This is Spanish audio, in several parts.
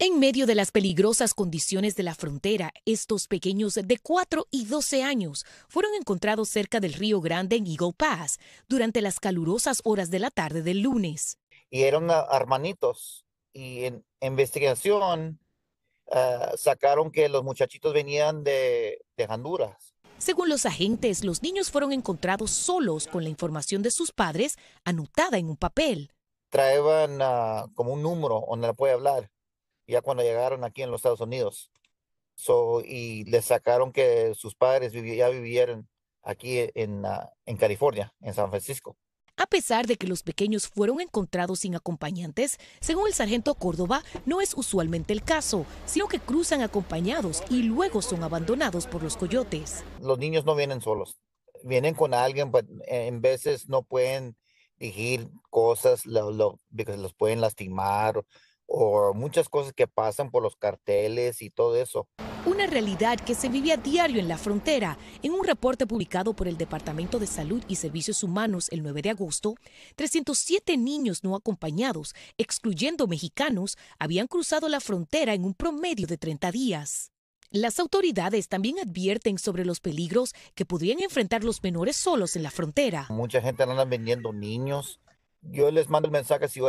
En medio de las peligrosas condiciones de la frontera, estos pequeños de 4 y 12 años fueron encontrados cerca del Río Grande en Eagle Pass durante las calurosas horas de la tarde del lunes. Y eran ah, hermanitos y en investigación ah, sacaron que los muchachitos venían de, Honduras. Según los agentes, los niños fueron encontrados solos con la información de sus padres anotada en un papel. Traeban ah, como un número donde la puede hablar ya cuando llegaron aquí en los Estados Unidos. y les sacaron que sus padres ya vivieran aquí e-, en, ah, en California, en San Francisco. A pesar de que los pequeños fueron encontrados sin acompañantes, según el sargento Córdoba, no es usualmente el caso, sino que cruzan acompañados y luego son abandonados por los coyotes. Los niños no vienen solos, vienen con alguien, pero pues, en veces no pueden dirigir cosas, los pueden lastimar o muchas cosas que pasan por los carteles y todo eso. Una realidad que se vivía a diario en la frontera. En un reporte publicado por el Departamento de Salud y Servicios Humanos el 9 de agosto, 307 niños no acompañados, excluyendo mexicanos, habían cruzado la frontera en un promedio de 30 días. Las autoridades también advierten sobre los peligros que podrían enfrentar los menores solos en la frontera. Mucha gente anda vendiendo niños. Yo les mando el mensaje si,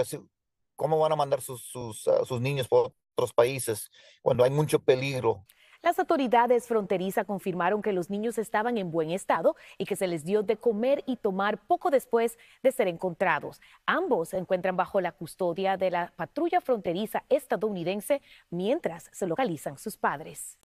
¿Cómo van a mandar sus, ah, sus niños por otros países cuando hay mucho peligro? Las autoridades fronterizas confirmaron que los niños estaban en buen estado y que se les dio de comer y tomar poco después de ser encontrados. Ambos se encuentran bajo la custodia de la patrulla fronteriza estadounidense mientras se localizan sus padres.